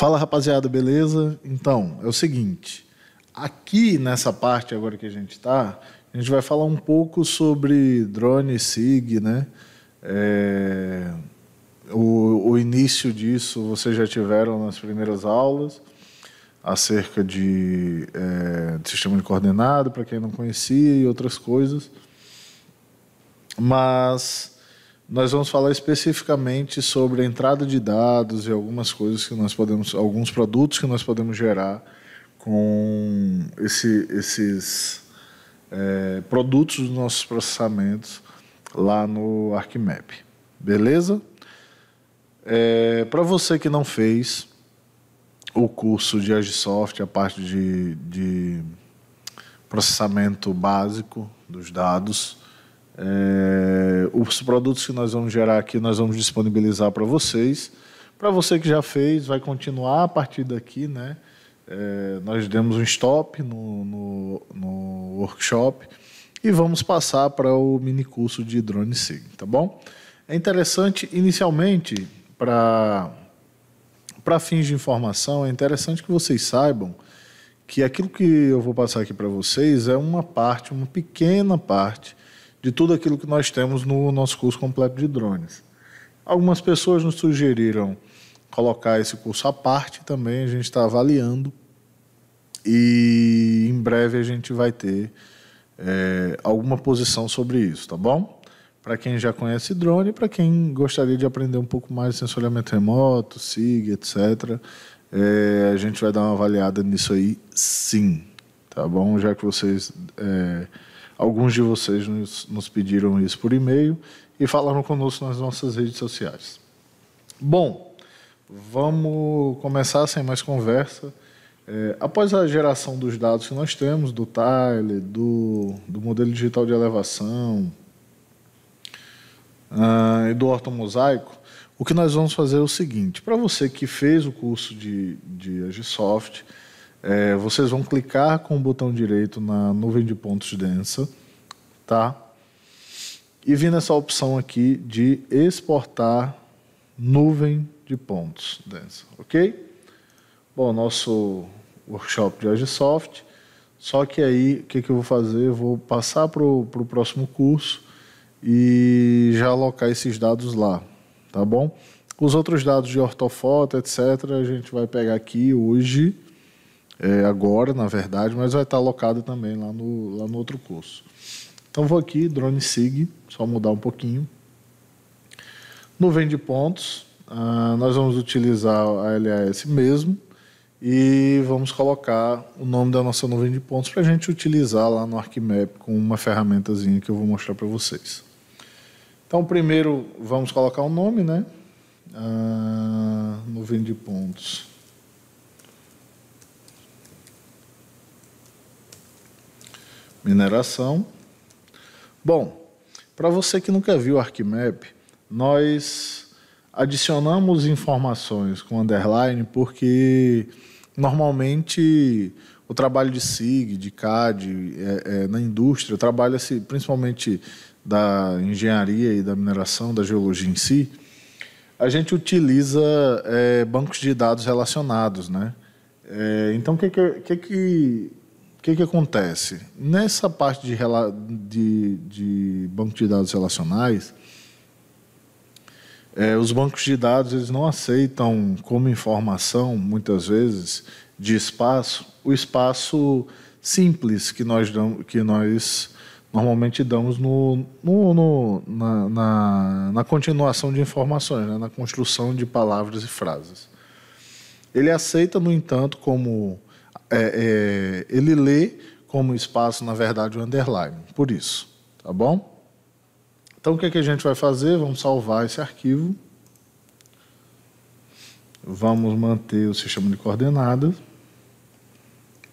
Fala rapaziada, beleza? Então, é o seguinte. Aqui nessa parte agora que a gente está, a gente vai falar um pouco sobre drone SIG, né? É, o, o, início disso vocês já tiveram nas primeiras aulas, acerca de, é, de sistema de coordenado, para quem não conhecia, e outras coisas. Mas nós vamos falar especificamente sobre a entrada de dados e algumas coisas que nós podemos, alguns produtos que nós podemos gerar com esse, esses é, produtos dos nossos processamentos lá no ArcMap. Beleza? É, Para você que não fez o curso de Agisoft, a parte de, de processamento básico dos dados, é, os produtos que nós vamos gerar aqui, nós vamos disponibilizar para vocês. Para você que já fez, vai continuar a partir daqui, né? É, nós demos um stop no, no, no, workshop e vamos passar para o mini curso de Drone Sig, tá bom? É interessante, inicialmente, para fins de informação, é interessante que vocês saibam que aquilo que eu vou passar aqui para vocês é uma parte, uma pequena parte de tudo aquilo que nós temos no nosso curso completo de drones. Algumas pessoas nos sugeriram colocar esse curso à parte também, a gente está avaliando e em breve a gente vai ter é, alguma posição sobre isso, tá bom? Para quem já conhece drone, para quem gostaria de aprender um pouco mais de sensoriamento remoto, SIG, etc., é, a gente vai dar uma avaliada nisso aí sim, tá bom? Já que vocês. É, Alguns de vocês nos, nos pediram isso por e-mail e falaram conosco nas nossas redes sociais. Bom, vamos começar sem mais conversa. É, após a geração dos dados que nós temos, do Tile, do, do modelo digital de elevação ah, e do ortomosaico, o que nós vamos fazer é o seguinte: para você que fez o curso de, de Agisoft, é, vocês vão clicar com o botão direito na nuvem de pontos densa tá? E vi nessa opção aqui de exportar nuvem de pontos densa, ok? Bom, nosso workshop de Agisoft, é só que aí o que, que eu vou fazer? Eu vou passar para o próximo curso e já alocar esses dados lá, tá bom? Os outros dados de ortofoto, etc., a gente vai pegar aqui hoje, é, agora, na verdade, mas vai estar alocado também lá no, lá no outro curso. Então vou aqui, drone sig, só mudar um pouquinho. Nuvem de pontos, ah, nós vamos utilizar a LAS mesmo e vamos colocar o nome da nossa nuvem de pontos para a gente utilizar lá no ArcMap com uma ferramentazinha que eu vou mostrar para vocês. Então primeiro vamos colocar o um nome, né? Ah, nuvem de pontos. Mineração. Bom, para você que nunca viu o Arquimap, nós adicionamos informações com underline porque normalmente o trabalho de SIG, de CAD, é, é, na indústria, trabalha-se principalmente da engenharia e da mineração, da geologia em si, a gente utiliza é, bancos de dados relacionados, né? É, então, o que, que, que, o que, que acontece? Nessa parte de, de, de banco de dados relacionais, é, os bancos de dados eles não aceitam como informação, muitas vezes, de espaço, o espaço simples que nós, damos, que nós normalmente damos no, no, no na, na, na, continuação de informações, né? na construção de palavras e frases. Ele aceita, no entanto, como é, é, ele lê como espaço, na verdade, o underline, por isso, tá bom? Então, o que, é que a gente vai fazer? Vamos salvar esse arquivo. Vamos manter o sistema de coordenadas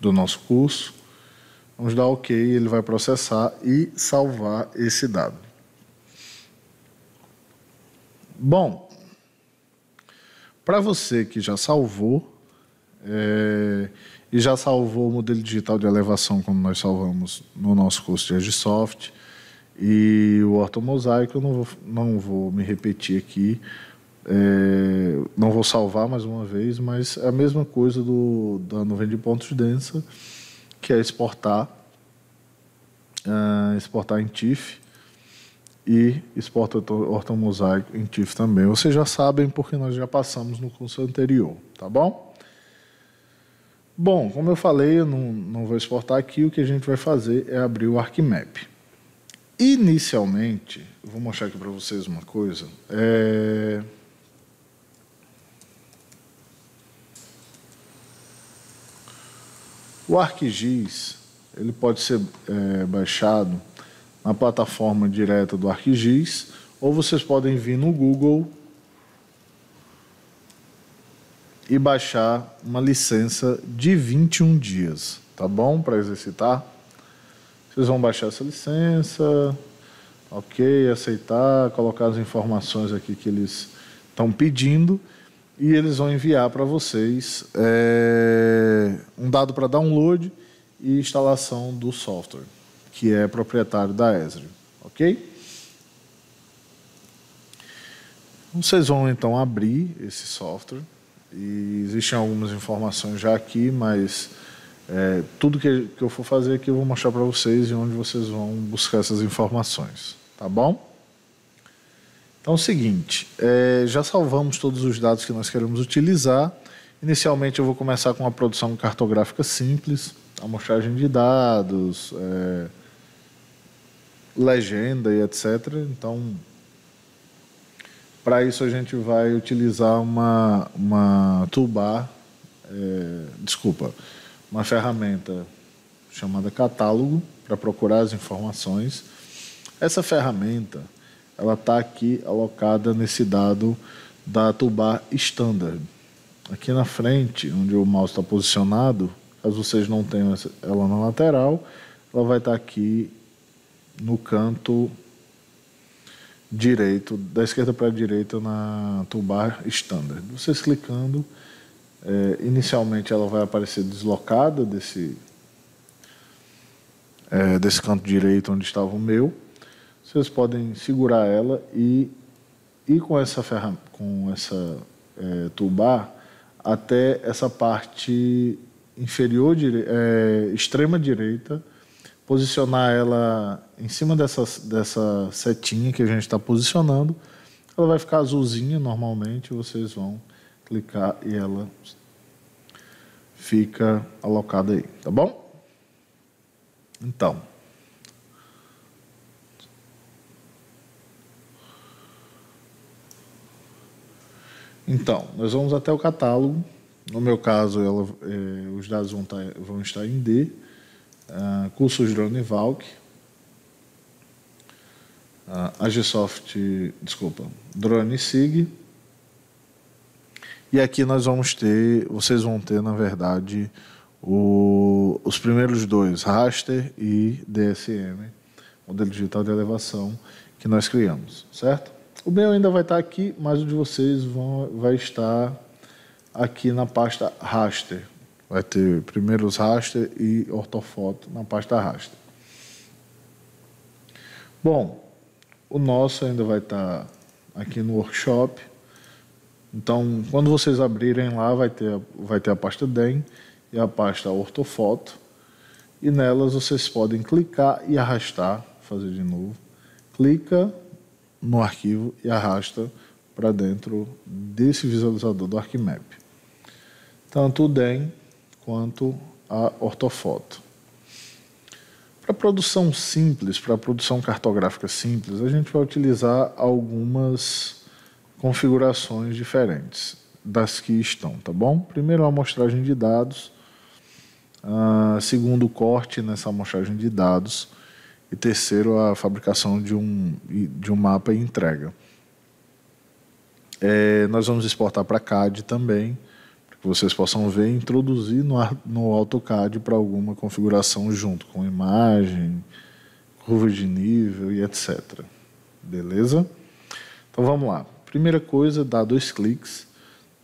do nosso curso. Vamos dar OK, ele vai processar e salvar esse dado. Bom, para você que já salvou, é, e já salvou o modelo digital de elevação, como nós salvamos no nosso curso de Agisoft. E o ortomosaico, eu não vou, não vou me repetir aqui, é, não vou salvar mais uma vez, mas é a mesma coisa do, da nuvem de pontos de densa, que é exportar, uh, exportar em TIFF e exporta ortomosaico em TIFF também. Vocês já sabem porque nós já passamos no curso anterior, tá bom? Bom, como eu falei, eu não, não vou exportar aqui, o que a gente vai fazer é abrir o ArcMap. Inicialmente, vou mostrar aqui para vocês uma coisa. É... O ArcGIS ele pode ser é, baixado na plataforma direta do ArcGIS ou vocês podem vir no Google e baixar uma licença de 21 dias, tá bom? Para exercitar. Vocês vão baixar essa licença, ok, aceitar, colocar as informações aqui que eles estão pedindo e eles vão enviar para vocês é, um dado para download e instalação do software, que é proprietário da Esri, ok? Vocês vão então abrir esse software. E existem algumas informações já aqui, mas é, tudo que, que eu for fazer aqui eu vou mostrar para vocês e onde vocês vão buscar essas informações, tá bom? Então é o seguinte, é, já salvamos todos os dados que nós queremos utilizar. Inicialmente eu vou começar com uma produção cartográfica simples, amostragem de dados, é, legenda e etc. Então para isso, a gente vai utilizar uma, uma toolbar, é, desculpa, uma ferramenta chamada catálogo para procurar as informações. Essa ferramenta ela está aqui alocada nesse dado da toolbar standard. Aqui na frente, onde o mouse está posicionado, caso vocês não tenham ela na lateral, ela vai estar tá aqui no canto direito, da esquerda para a direita na toolbar standard. Vocês clicando, é, inicialmente ela vai aparecer deslocada desse, é, desse canto direito onde estava o meu. Vocês podem segurar ela e ir com essa, ferram com essa é, eh, toolbar até essa parte inferior, dire é, extrema direita, posicionar ela em cima dessa, dessa setinha que a gente está posicionando. Ela vai ficar azulzinha normalmente, vocês vão clicar e ela fica alocada aí, tá bom? Então. Então, nós vamos até o catálogo. No meu caso, ela, eh, os dados vão, tá, vão estar em D ah, cursos Drone Valk, uh, ah, Agisoft, desculpa, Drone Sig. E aqui nós vamos ter, vocês vão ter, na verdade, o, os primeiros dois, raster e DSM, modelo digital de elevação que nós criamos, certo? O meu ainda vai estar aqui, mas o de vocês vão, vai estar aqui na pasta raster. Vai ter primeiro os raster e ortofoto na pasta raster. Bom, o nosso ainda vai estar tá aqui no workshop. Então, quando vocês abrirem lá, vai ter, vai ter a pasta DEM e a pasta ortofoto. E nelas vocês podem clicar e arrastar, fazer de novo. Clica no arquivo e arrasta para dentro desse visualizador do ArcMap. Tanto o DEM quanto à ortofoto. Para produção simples, para produção cartográfica simples, a gente vai utilizar algumas configurações diferentes das que estão, tá bom? Primeiro, a amostragem de dados. Uh, segundo, o corte nessa amostragem de dados. E terceiro, a fabricação de um, de um mapa e entrega. É, nós vamos exportar para CAD também que vocês possam ver introduzir no, no AutoCAD para alguma configuração junto com imagem, curva de nível e etc. Beleza? Então vamos lá. Primeira coisa, dá dois cliques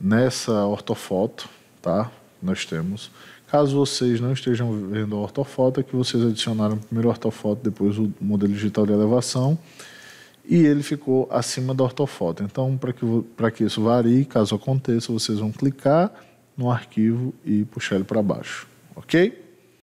nessa ortofoto, tá? Nós temos. Caso vocês não estejam vendo a ortofoto, é que vocês adicionaram primeiro a ortofoto, depois o modelo digital de elevação e ele ficou acima da ortofoto. Então, para que, que isso varie, caso aconteça, vocês vão clicar no arquivo e puxar ele para baixo, ok?